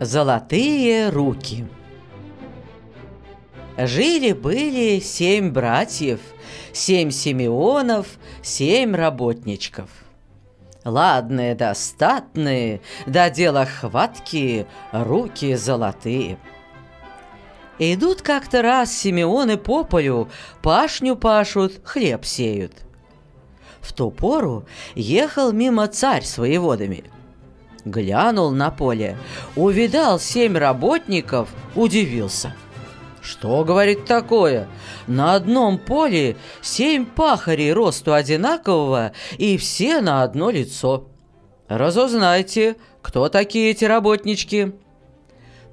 Золотые руки. Жили-были семь братьев, семь Симеонов, семь работничков. Ладные, достатные, до да дела хваткие, руки золотые. Идут как-то раз Симеоны по полю, пашню пашут, хлеб сеют. В ту пору ехал мимо царь с воеводами – глянул на поле, увидал семь работников, удивился. Что, говорит, такое? На одном поле семь пахарей росту одинакового и все на одно лицо. Разузнайте, кто такие эти работнички?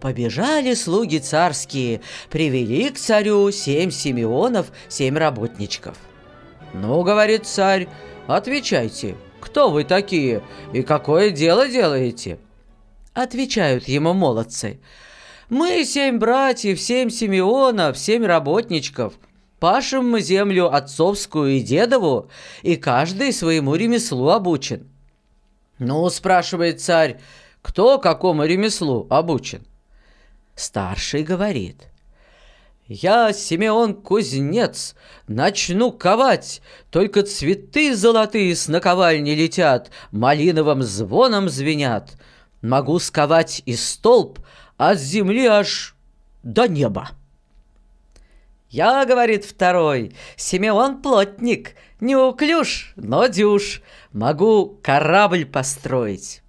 Побежали слуги царские, привели к царю семь Симеонов, семь работничков. Ну, говорит царь, отвечайте, кто вы такие и какое дело делаете?» Отвечают ему молодцы. «Мы семь братьев, семь семионов, семь работничков. Пашем мы землю отцовскую и дедову, и каждый своему ремеслу обучен». «Ну, — спрашивает царь, — кто какому ремеслу обучен?» Старший говорит – я, Симеон Кузнец, начну ковать, Только цветы золотые с наковальни летят, Малиновым звоном звенят. Могу сковать и столб от земли аж до неба. Я, говорит второй, Симеон плотник, неуклюж, но дюж, могу корабль построить.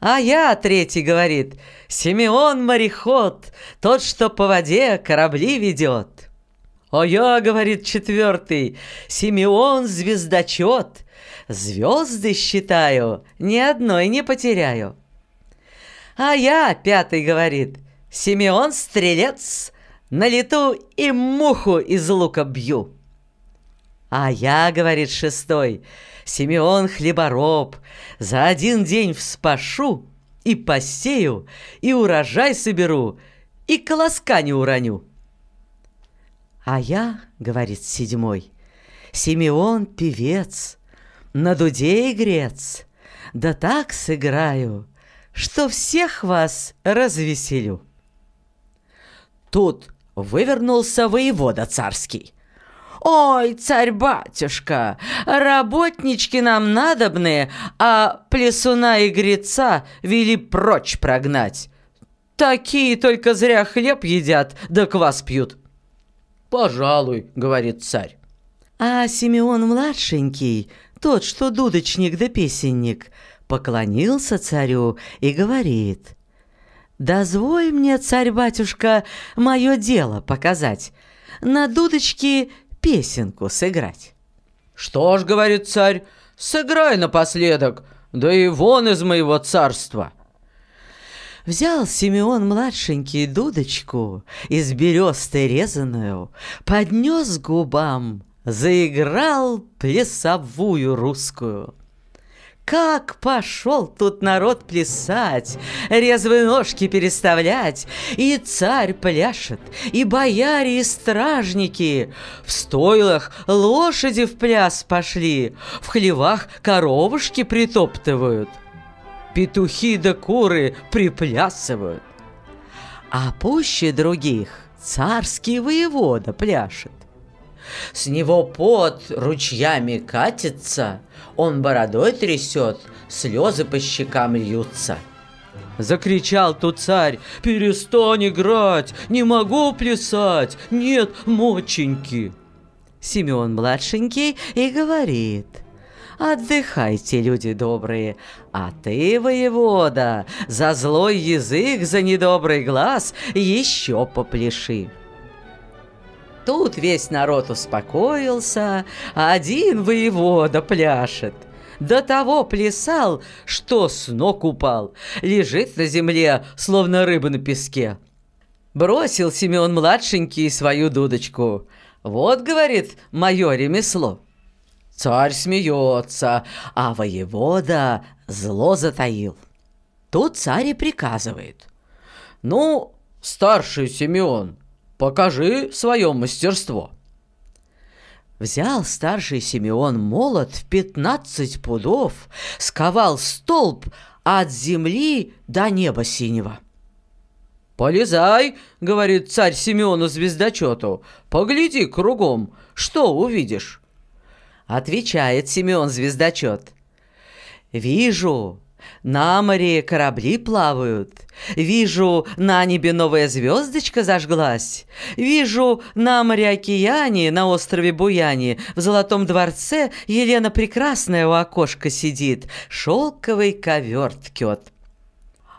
А я, третий говорит, Симеон мореход, тот, что по воде корабли ведет. А я, говорит четвертый, Симеон звездочет, звезды считаю, ни одной не потеряю. А я, пятый говорит, Симеон стрелец, на лету и муху из лука бью. А я, говорит шестой, Симеон Хлебороб, за один день вспашу и посею, и урожай соберу, и колоска не уроню. А я, говорит седьмой, Симеон певец, на дуде игрец, да так сыграю, что всех вас развеселю. Тут вывернулся воевода царский. «Ой, царь-батюшка, работнички нам надобные, а плесуна и греца вели прочь прогнать. Такие только зря хлеб едят да квас пьют». «Пожалуй», — говорит царь. А Симеон младшенький, тот, что дудочник да песенник, поклонился царю и говорит, «Дозволь мне, царь-батюшка, мое дело показать. На дудочке песенку сыграть. «Что ж, — говорит царь, — сыграй напоследок, да и вон из моего царства!» Взял Симеон младшенький дудочку из бересты резаную, поднес губам, заиграл плясовую русскую — как пошел тут народ плясать, резвые ножки переставлять, и царь пляшет, и бояре, и стражники. В стойлах лошади в пляс пошли, в хлевах коровушки притоптывают, петухи да куры приплясывают. А пуще других царский воевода пляшет. С него пот ручьями катится, он бородой трясет, слезы по щекам льются. Закричал тут царь, перестань играть, не могу плясать, нет моченьки. Симеон младшенький и говорит – Отдыхайте, люди добрые. А ты, воевода, за злой язык, за недобрый глаз еще попляши. Тут весь народ успокоился, а один воевода пляшет. До того плясал, что с ног упал, лежит на земле, словно рыба на песке. Бросил Семен младшенький свою дудочку. «Вот, — говорит, — мое ремесло». Царь смеется, а воевода зло затаил. Тут царь и приказывает. «Ну, старший Семен, — покажи свое мастерство. Взял старший Симеон молот в пятнадцать пудов, сковал столб от земли до неба синего. «Полезай!» — говорит царь Симеону звездочету. «Погляди кругом, что увидишь?» Отвечает Симеон звездочет. «Вижу на море корабли плавают. Вижу, на небе новая звездочка зажглась. Вижу, на море океане, на острове Буяне, в золотом дворце Елена Прекрасная у окошка сидит, шелковый ковер ткет.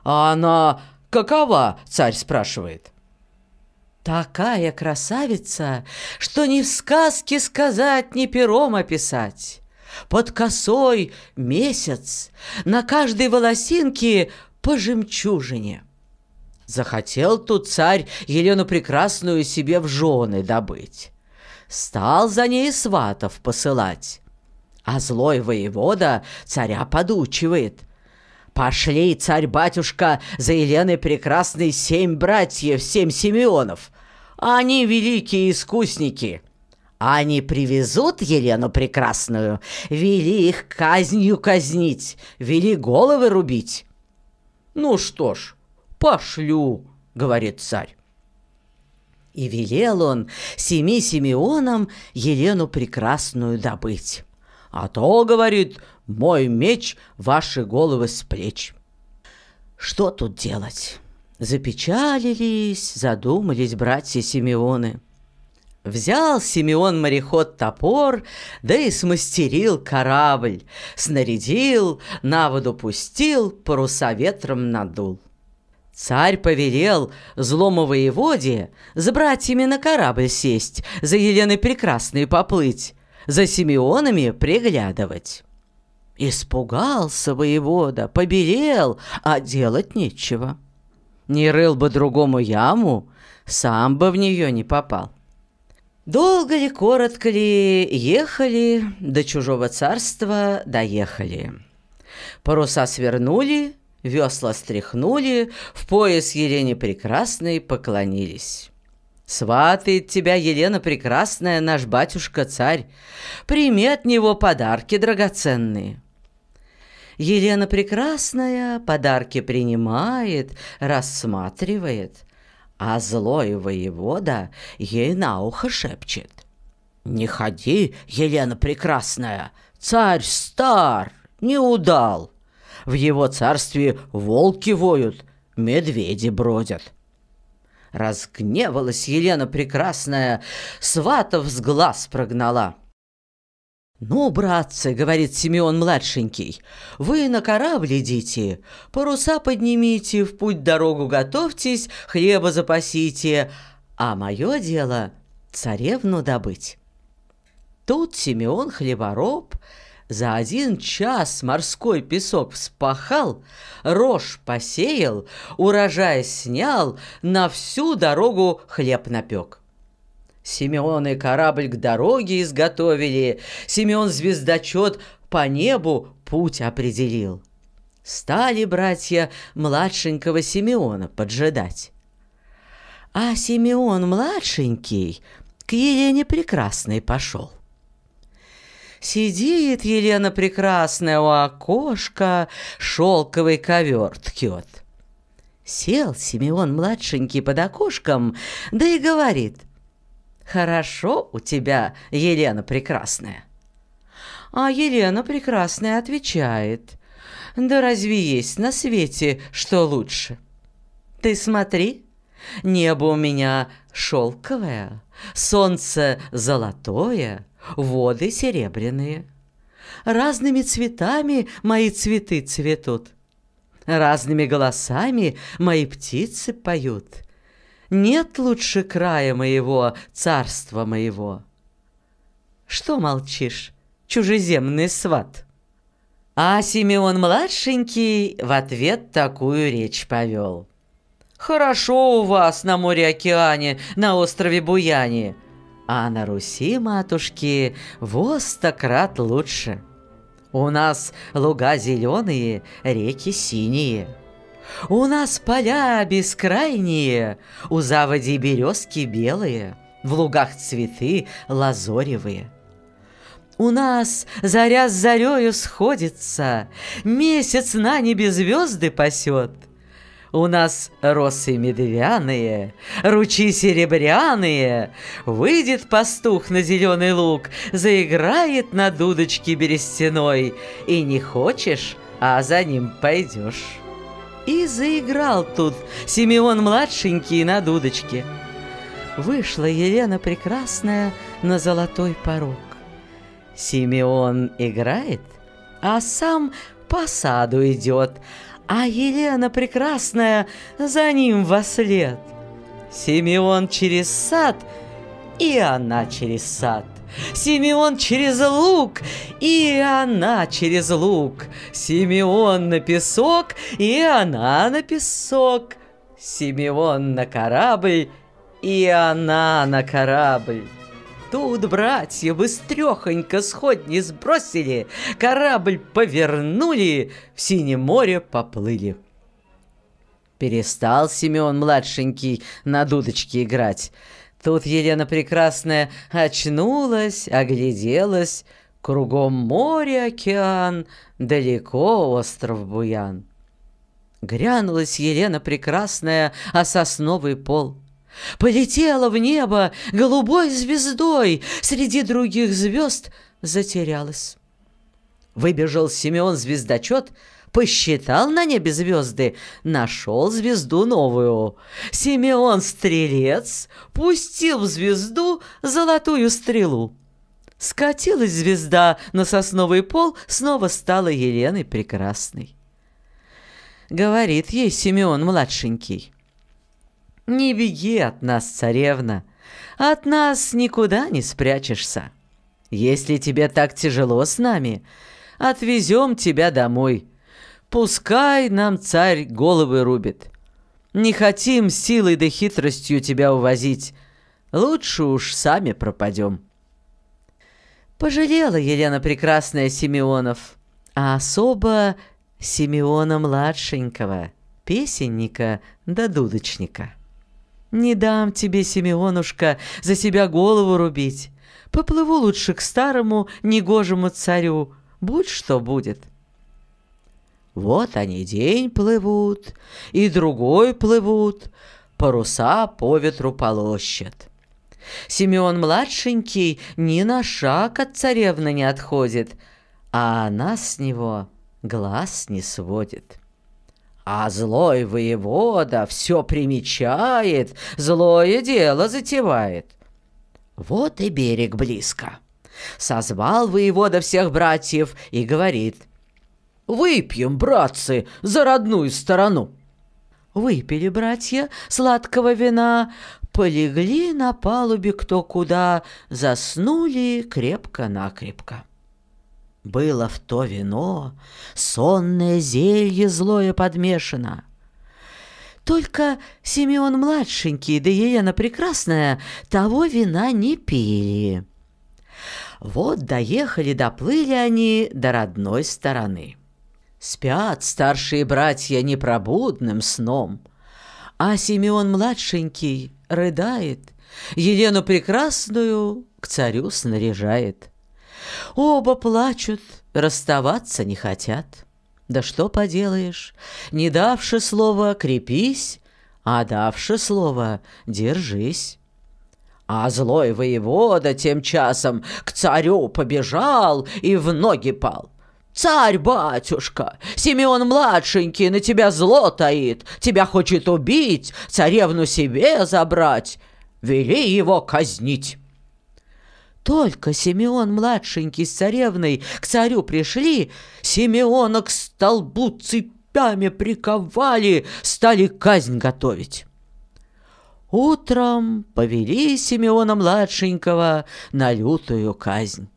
«А она какова?» — царь спрашивает. «Такая красавица, что ни в сказке сказать, ни пером описать» под косой месяц, на каждой волосинке по жемчужине. Захотел тут царь Елену Прекрасную себе в жены добыть. Стал за ней сватов посылать. А злой воевода царя подучивает. «Пошли, царь-батюшка, за Еленой Прекрасной семь братьев, семь Симеонов. Они великие искусники. Они привезут Елену Прекрасную, вели их казнью казнить, вели головы рубить. Ну что ж, пошлю, говорит царь. И велел он семи Симеонам Елену Прекрасную добыть. А то, говорит, мой меч, ваши головы с плеч. Что тут делать? Запечалились, задумались братья Симеоны – Взял Симеон мореход топор, да и смастерил корабль, снарядил, на воду пустил, паруса ветром надул. Царь повелел злому воеводе за братьями на корабль сесть, за Еленой Прекрасной поплыть, за Симеонами приглядывать. Испугался воевода, побелел, а делать нечего. Не рыл бы другому яму, сам бы в нее не попал. Долго ли, коротко ли, ехали, до чужого царства доехали. Паруса свернули, весла стряхнули, в пояс Елене Прекрасной поклонились. Сватает тебя Елена Прекрасная, наш батюшка-царь. Прими от него подарки драгоценные. Елена Прекрасная подарки принимает, рассматривает, а злой воевода ей на ухо шепчет. «Не ходи, Елена Прекрасная, царь стар, не удал. В его царстве волки воют, медведи бродят». Разгневалась Елена Прекрасная, сватов с глаз прогнала — «Ну, братцы, — говорит Симеон младшенький, — вы на корабль идите, паруса поднимите, в путь дорогу готовьтесь, хлеба запасите, а мое дело — царевну добыть». Тут Симеон хлебороб за один час морской песок вспахал, рожь посеял, урожай снял, на всю дорогу хлеб напек. — и корабль к дороге изготовили, Симеон звездочет по небу путь определил. Стали братья младшенького Симеона поджидать. А Симеон младшенький к Елене Прекрасной пошел. Сидит Елена Прекрасная у окошка, шелковый ковер ткет. Сел Симеон младшенький под окошком, да и говорит. «Хорошо у тебя, Елена Прекрасная». А Елена Прекрасная отвечает, «Да разве есть на свете что лучше?» «Ты смотри, небо у меня шелковое, солнце золотое, воды серебряные. Разными цветами мои цветы цветут, разными голосами мои птицы поют, нет лучше края моего, царства моего. Что молчишь, чужеземный сват? А Симеон младшенький в ответ такую речь повел. Хорошо у вас на море-океане, на острове Буяне, а на Руси, матушки, востократ лучше. У нас луга зеленые, реки синие. У нас поля бескрайние, у заводи березки белые, в лугах цветы лазоревые. У нас заря с зарею сходится, месяц на небе звезды пасет. У нас росы медвяные, ручьи серебряные. Выйдет пастух на зеленый луг, заиграет на дудочке берестяной. И не хочешь, а за ним пойдешь. И заиграл тут Симеон младшенький на дудочке. Вышла Елена Прекрасная на золотой порог. Симеон играет, а сам по саду идет, а Елена Прекрасная за ним во след. Симеон через сад, и она через сад. Симеон через лук, и она через лук. Симеон на песок, и она на песок. Симеон на корабль, и она на корабль. Тут братья быстрехонько сходни сбросили, корабль повернули, в синее море поплыли. Перестал Симеон младшенький на дудочке играть. Тут Елена Прекрасная очнулась, огляделась. Кругом море, океан, далеко остров Буян. Грянулась Елена Прекрасная о сосновый пол. Полетела в небо голубой звездой, среди других звезд затерялась. Выбежал Симеон Звездочет — посчитал на небе звезды, нашел звезду новую. Симеон Стрелец пустил в звезду золотую стрелу. Скатилась звезда на сосновый пол, снова стала Еленой прекрасной. Говорит ей Симеон младшенький. «Не беги от нас, царевна, от нас никуда не спрячешься. Если тебе так тяжело с нами, отвезем тебя домой. Пускай нам царь головы рубит. Не хотим силой да хитростью тебя увозить. Лучше уж сами пропадем. Пожалела Елена Прекрасная Симеонов, а особо Симеона Младшенького, песенника да дудочника. «Не дам тебе, Симеонушка, за себя голову рубить. Поплыву лучше к старому, негожему царю. Будь что будет». Вот они день плывут, и другой плывут, паруса по ветру полощет. Симеон младшенький ни на шаг от царевны не отходит, а она с него глаз не сводит. А злой воевода все примечает, злое дело затевает. Вот и берег близко. Созвал воевода всех братьев и говорит. Выпьем, братцы, за родную сторону!» Выпили братья сладкого вина, полегли на палубе кто куда, заснули крепко-накрепко. Было в то вино, сонное зелье злое подмешано. Только Симеон младшенький да Елена Прекрасная того вина не пили. Вот доехали, доплыли они до родной стороны. Спят старшие братья непробудным сном. А Симеон младшенький рыдает, Елену прекрасную к царю снаряжает. Оба плачут, расставаться не хотят. Да что поделаешь, не давши слова «крепись», а давши слово «держись». А злой воевода тем часом к царю побежал и в ноги пал. «Царь-батюшка! Симеон младшенький на тебя зло таит! Тебя хочет убить, царевну себе забрать! Вели его казнить!» Только Симеон младшенький с царевной к царю пришли, Симеона к столбу цепями приковали, стали казнь готовить. Утром повели Симеона младшенького на лютую казнь.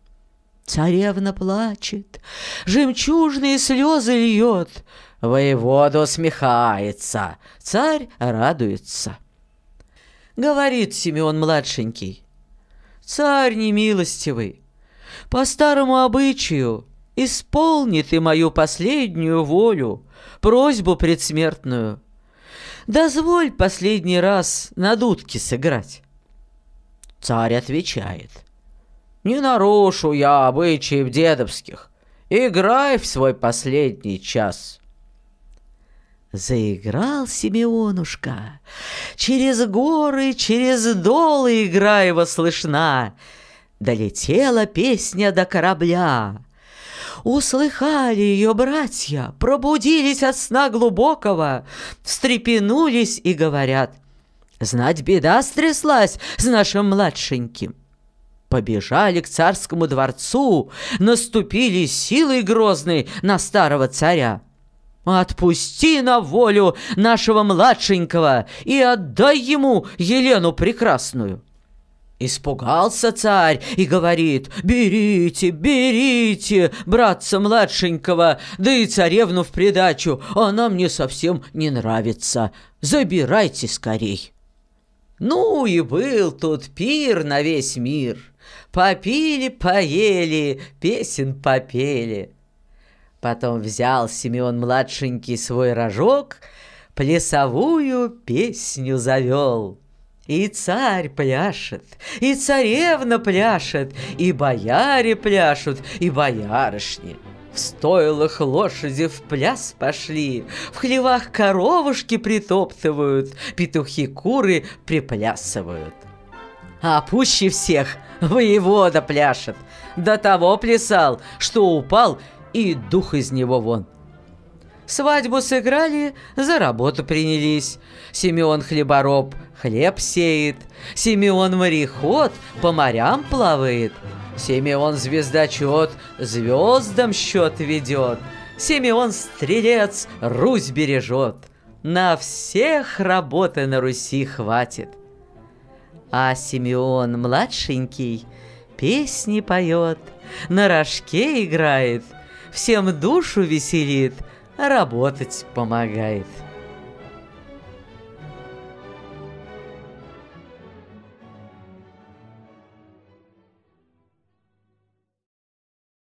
Царевна плачет, жемчужные слезы льет. Воевода усмехается, царь радуется. Говорит Симеон младшенький. Царь немилостивый, по старому обычаю исполни ты мою последнюю волю, просьбу предсмертную. Дозволь последний раз на дудке сыграть. Царь отвечает — не нарушу я обычаев дедовских. Играй в свой последний час. Заиграл Симеонушка. Через горы, через долы игра его слышна. Долетела песня до корабля. Услыхали ее братья, пробудились от сна глубокого, встрепенулись и говорят, «Знать беда стряслась с нашим младшеньким» побежали к царскому дворцу, наступили силой грозной на старого царя. «Отпусти на волю нашего младшенького и отдай ему Елену Прекрасную!» Испугался царь и говорит, «Берите, берите, братца младшенького, да и царевну в придачу, она мне совсем не нравится. Забирайте скорей». Ну и был тут пир на весь мир. Попили, поели, песен попели. Потом взял Симеон младшенький свой рожок, плясовую песню завел. И царь пляшет, и царевна пляшет, и бояре пляшут, и боярышни. В стойлах лошади в пляс пошли, в хлевах коровушки притоптывают, петухи-куры приплясывают – а пуще всех воевода пляшет. До того плясал, что упал, и дух из него вон. Свадьбу сыграли, за работу принялись. Симеон хлебороб хлеб сеет. Симеон мореход по морям плавает. Симеон звездочет звездам счет ведет. Симеон стрелец Русь бережет. На всех работы на Руси хватит. А Симеон младшенький песни поет, на рожке играет, всем душу веселит, работать помогает.